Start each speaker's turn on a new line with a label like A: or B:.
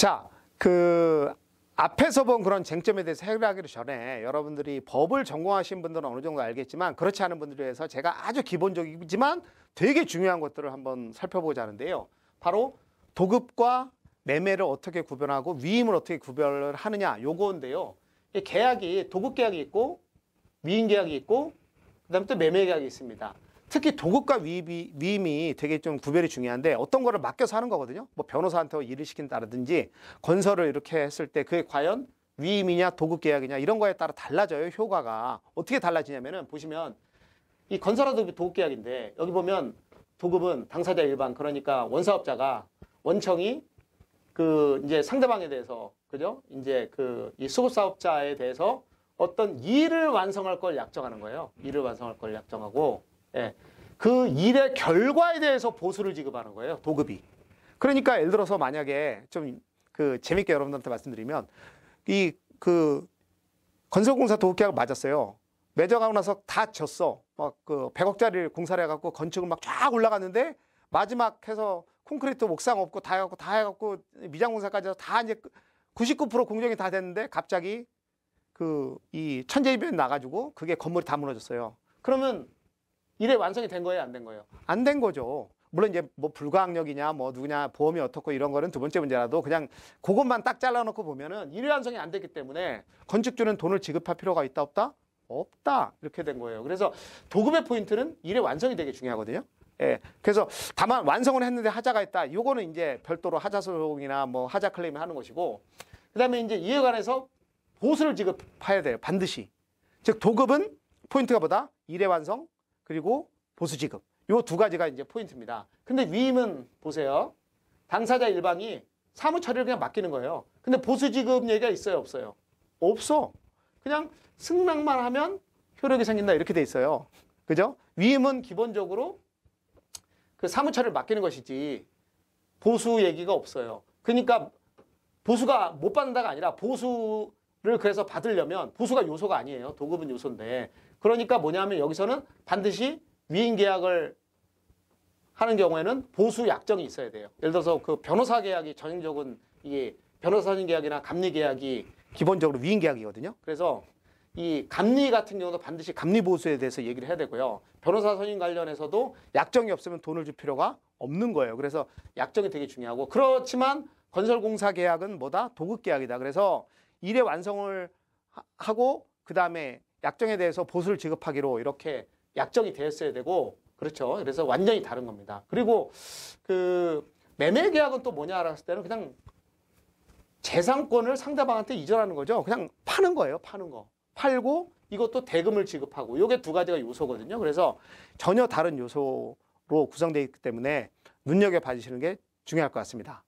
A: 자, 그 앞에서 본 그런 쟁점에 대해서 해결하기 전에 여러분들이 법을 전공하신 분들은 어느 정도 알겠지만 그렇지 않은 분들에 대해서 제가 아주 기본적이지만 되게 중요한 것들을 한번 살펴보자 하는데요. 바로 도급과 매매를 어떻게 구별하고 위임을 어떻게 구별 하느냐 요거인데요. 계약이 도급 계약이 있고 위임 계약이 있고 그다음에 또 매매 계약이 있습니다. 특히 도급과 위임이, 위임이 되게 좀 구별이 중요한데 어떤 거를 맡겨서 하는 거거든요. 뭐 변호사한테 일을 시킨다든지 건설을 이렇게 했을 때 그게 과연 위임이냐 도급 계약이냐 이런 거에 따라 달라져요. 효과가 어떻게 달라지냐면은 보시면 이 건설화도급 도급 계약인데 여기 보면 도급은 당사자 일반 그러니까 원사업자가 원청이 그 이제 상대방에 대해서 그죠? 이제 그이 수급 사업자에 대해서 어떤 일을 완성할 걸 약정하는 거예요. 일을 완성할 걸 약정하고 예. 그 일의 결과에 대해서 보수를 지급하는 거예요. 도급이. 그러니까 예를 들어서 만약에 좀 그 재밌게 여러분들한테 말씀드리면 이 그 건설공사 도급계약 맞았어요. 매장하고 나서 다 졌어. 막 그 100억짜리를 공사를 해갖고 건축을 막 쫙 올라갔는데 마지막 해서 콘크리트 목상 없고 다 해갖고 다 해갖고 미장공사까지 해서 다 이제 99% 공정이 다 됐는데 갑자기 그 이 천재이변이 나가지고 그게 건물이 다 무너졌어요. 그러면 일에 완성이 된 거예요, 안 된 거예요? 안 된 거죠. 물론 이제 뭐 불가항력이냐 뭐 누구냐 보험이 어떻고 이런 거는 두 번째 문제라도 그냥 그것만 딱 잘라놓고 보면은 일회 완성이 안 됐기 때문에 건축주는 돈을 지급할 필요가 있다 없다 없다 이렇게 된 거예요. 그래서 도급의 포인트는 일의 완성이 되게 중요하거든요. 예. 그래서 다만 완성을 했는데 하자가 있다. 요거는 이제 별도로 하자 소송이나 뭐 하자 클레임을 하는 것이고 그다음에 이제 이에 관해서 보수를 지급해야 돼요. 반드시. 즉 도급은 포인트가 보다 일의 완성, 그리고 보수지급. 요 두 가지가 이제 포인트입니다. 근데 위임은 보세요. 당사자 일방이 사무 처리를 그냥 맡기는 거예요. 근데 보수지급 얘기가 있어요, 없어요? 없어. 그냥 승낙만 하면 효력이 생긴다 이렇게 돼 있어요. 그죠? 위임은 기본적으로 그 사무처를 리 맡기는 것이지 보수 얘기가 없어요. 그러니까 보수가 못 받는다가 아니라 보수 를 그래서 받으려면 보수가 요소가 아니에요. 도급은 요소인데. 그러니까 뭐냐면 여기서는 반드시 위임 계약을 하는 경우에는 보수 약정이 있어야 돼요. 예를 들어서 그 변호사 계약이 전형적인 이게 변호사 선임 계약이나 감리 계약이 기본적으로 위임 계약이거든요. 그래서 이 감리 같은 경우도 반드시 감리 보수에 대해서 얘기를 해야 되고요. 변호사 선임 관련해서도 약정이 없으면 돈을 줄 필요가 없는 거예요. 그래서 약정이 되게 중요하고 그렇지만 건설공사 계약은 뭐다? 도급 계약이다. 그래서 일의 완성을 하고 그 다음에 약정에 대해서 보수를 지급하기로 이렇게 약정이 되었어야 되고 그렇죠. 그래서 완전히 다른 겁니다. 그리고 그 매매 계약은 또 뭐냐라고 했을 때는 그냥 재산권을 상대방한테 이전하는 거죠. 그냥 파는 거예요. 파는 거. 팔고 이것도 대금을 지급하고 요게 두 가지가 요소거든요. 그래서 전혀 다른 요소로 구성되어 있기 때문에 눈여겨 봐주시는 게 중요할 것 같습니다.